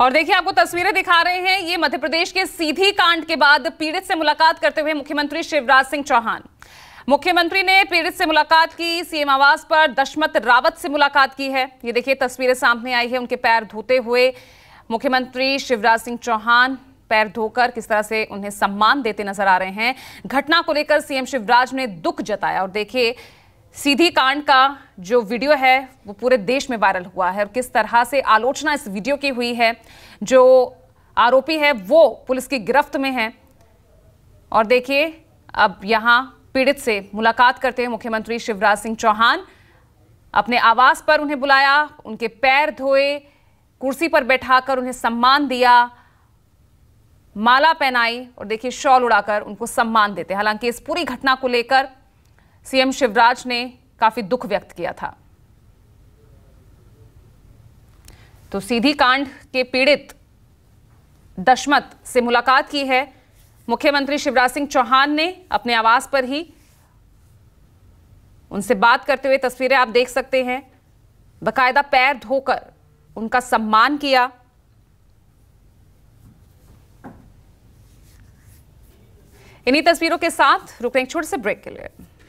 और देखिए आपको तस्वीरें दिखा रहे हैं ये मध्य प्रदेश के सीधी कांड के बाद पीड़ित से मुलाकात करते हुए मुख्यमंत्री शिवराज सिंह चौहान मुख्यमंत्री ने पीड़ित से मुलाकात की सीएम आवास पर दशमत रावत से मुलाकात की है ये देखिए तस्वीरें सामने आई है उनके पैर धोते हुए मुख्यमंत्री शिवराज सिंह चौहान पैर धोकर किस तरह से उन्हें सम्मान देते नजर आ रहे हैं घटना को लेकर सीएम शिवराज ने दुख जताया और देखिए सीधी कांड का जो वीडियो है वो पूरे देश में वायरल हुआ है और किस तरह से आलोचना इस वीडियो की हुई है जो आरोपी है वो पुलिस की गिरफ्त में है और देखिए अब यहाँ पीड़ित से मुलाकात करते हैं मुख्यमंत्री शिवराज सिंह चौहान अपने आवास पर उन्हें बुलाया उनके पैर धोए कुर्सी पर बैठाकर उन्हें सम्मान दिया माला पहनाई और देखिए शॉल उड़ाकर उनको सम्मान देते हालांकि इस पूरी घटना को लेकर सीएम शिवराज ने काफी दुख व्यक्त किया था तो सीधी कांड के पीड़ित दशमत से मुलाकात की है मुख्यमंत्री शिवराज सिंह चौहान ने अपने आवास पर ही उनसे बात करते हुए तस्वीरें आप देख सकते हैं बकायदा पैर धोकर उनका सम्मान किया इन्हीं तस्वीरों के साथ रुकें छोटे से ब्रेक के लिए